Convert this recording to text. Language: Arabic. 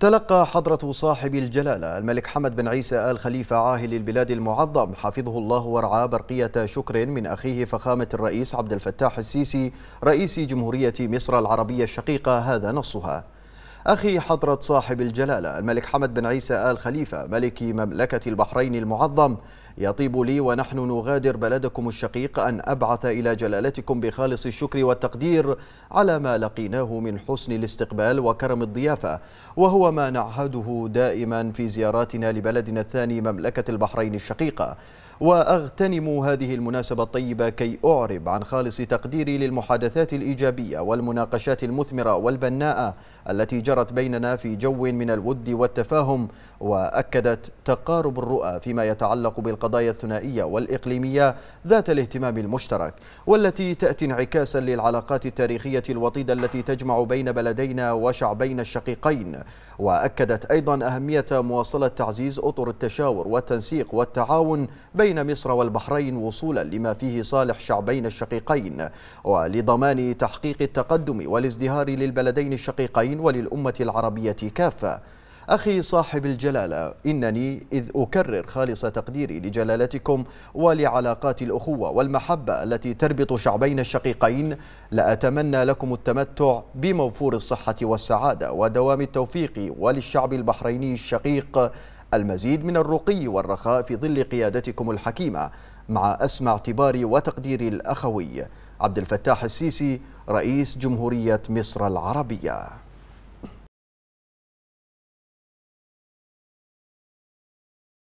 تلقى حضرة صاحب الجلالة الملك حمد بن عيسى آل خليفة عاهل البلاد المعظم حفظه الله ورعاه برقية شكر من أخيه فخامة الرئيس عبد الفتاح السيسي رئيس جمهورية مصر العربية الشقيقة هذا نصها أخي حضرة صاحب الجلالة الملك حمد بن عيسى آل خليفة ملك مملكة البحرين المعظم يطيب لي ونحن نغادر بلدكم الشقيق أن أبعث إلى جلالتكم بخالص الشكر والتقدير على ما لقيناه من حسن الاستقبال وكرم الضيافة وهو ما نعهده دائما في زياراتنا لبلدنا الثاني مملكة البحرين الشقيقة وأغتنم هذه المناسبة الطيبة كي أعرب عن خالص تقديري للمحادثات الإيجابية والمناقشات المثمرة والبناءة التي جرت بيننا في جو من الود والتفاهم وأكدت تقارب الرؤى فيما يتعلق بالقضاء القضايا الثنائية والإقليمية ذات الاهتمام المشترك والتي تأتي انعكاسا للعلاقات التاريخية الوطيدة التي تجمع بين بلدينا وشعبينا الشقيقين وأكدت أيضا أهمية مواصلة تعزيز أطر التشاور والتنسيق والتعاون بين مصر والبحرين وصولا لما فيه صالح شعبين الشقيقين ولضمان تحقيق التقدم والازدهار للبلدين الشقيقين وللأمة العربية كافة أخي صاحب الجلالة إنني إذ أكرر خالص تقديري لجلالتكم ولعلاقات الأخوة والمحبة التي تربط شعبين الشقيقين لأتمنى لكم التمتع بموفور الصحة والسعادة ودوام التوفيق وللشعب البحريني الشقيق المزيد من الرقي والرخاء في ظل قيادتكم الحكيمة مع أسمى اعتباري وتقديري الأخوي عبد الفتاح السيسي رئيس جمهورية مصر العربية